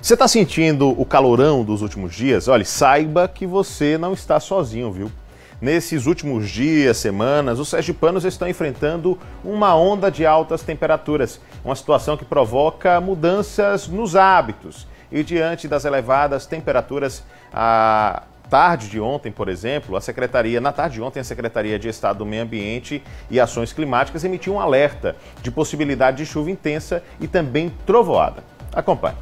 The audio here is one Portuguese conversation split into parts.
Você está sentindo o calorão dos últimos dias? Olha, saiba que você não está sozinho, viu? Nesses últimos dias, semanas, os sergipanos estão enfrentando uma onda de altas temperaturas, uma situação que provoca mudanças nos hábitos. E diante das elevadas temperaturas, a tarde de ontem, por exemplo, a secretaria, na tarde de ontem, a Secretaria de Estado do Meio Ambiente e Ações Climáticas emitiu um alerta de possibilidade de chuva intensa e também trovoada. Acompanhe.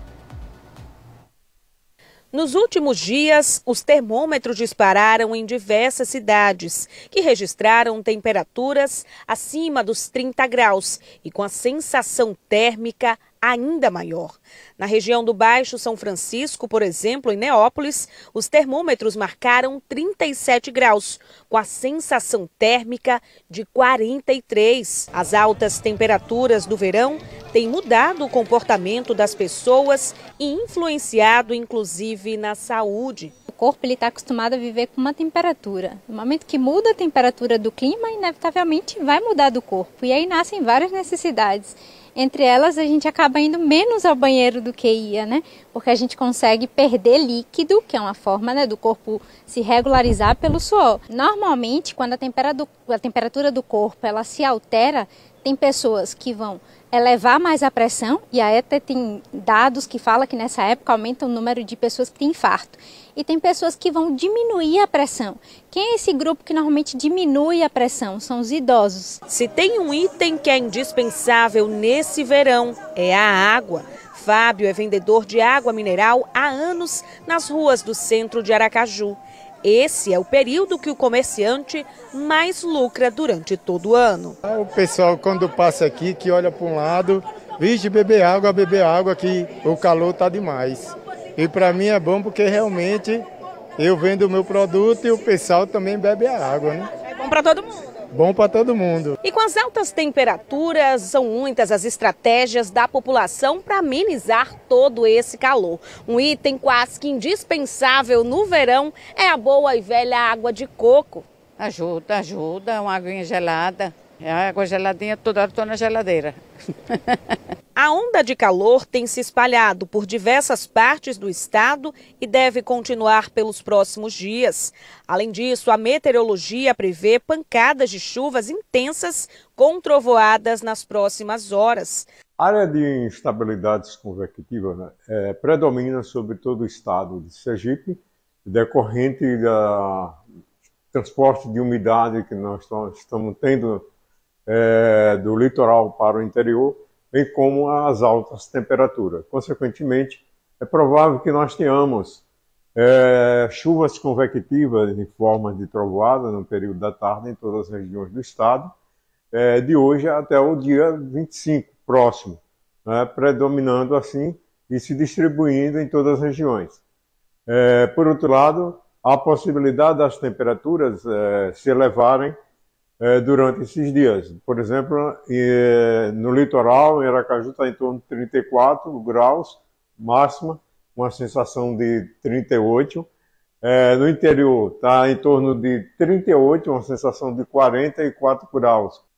Nos últimos dias, os termômetros dispararam em diversas cidades, que registraram temperaturas acima dos 30 graus e com a sensação térmica ainda maior. Na região do Baixo São Francisco, por exemplo, em Neópolis, os termômetros marcaram 37 graus, com a sensação térmica de 43. As altas temperaturas do verão tem mudado o comportamento das pessoas e influenciado, inclusive, na saúde. O corpo está acostumado a viver com uma temperatura. No momento que muda a temperatura do clima, inevitavelmente vai mudar do corpo. E aí nascem várias necessidades. Entre elas, a gente acaba indo menos ao banheiro do que ia, né? Porque a gente consegue perder líquido, que é uma forma né, do corpo se regularizar pelo suor. Normalmente, quando a temperatura, a temperatura do corpo ela se altera, tem pessoas que vão elevar é mais a pressão e a ETA tem dados que fala que nessa época aumenta o número de pessoas que têm infarto. E tem pessoas que vão diminuir a pressão. Quem é esse grupo que normalmente diminui a pressão? São os idosos. Se tem um item que é indispensável nesse verão, é a água. Fábio é vendedor de água mineral há anos nas ruas do centro de Aracaju. Esse é o período que o comerciante mais lucra durante todo o ano. É o pessoal, quando passa aqui, que olha para um lado, vixe, beber água, beber água, que o calor está demais. E para mim é bom porque realmente eu vendo o meu produto e o pessoal também bebe a água. Né? É bom para todo mundo bom para todo mundo. E com as altas temperaturas, são muitas as estratégias da população para amenizar todo esse calor. Um item quase que indispensável no verão é a boa e velha água de coco. Ajuda, ajuda, uma aguinha gelada. A é água geladinha toda hora estou na geladeira. A onda de calor tem se espalhado por diversas partes do estado e deve continuar pelos próximos dias. Além disso, a meteorologia prevê pancadas de chuvas intensas com trovoadas nas próximas horas. A área de instabilidades convectiva né, é, predomina sobre todo o estado de Sergipe, decorrente do transporte de umidade que nós estamos tendo é, do litoral para o interior, bem como as altas temperaturas. Consequentemente, é provável que nós tenhamos é, chuvas convectivas em forma de trovoada no período da tarde em todas as regiões do estado, é, de hoje até o dia 25 próximo, né, predominando assim e se distribuindo em todas as regiões. É, por outro lado, há a possibilidade das temperaturas é, se elevarem é, durante esses dias. Por exemplo, no litoral, em Aracaju está em torno de 34 graus, máxima, uma sensação de 38. É, no interior está em torno de 38, uma sensação de 44 graus.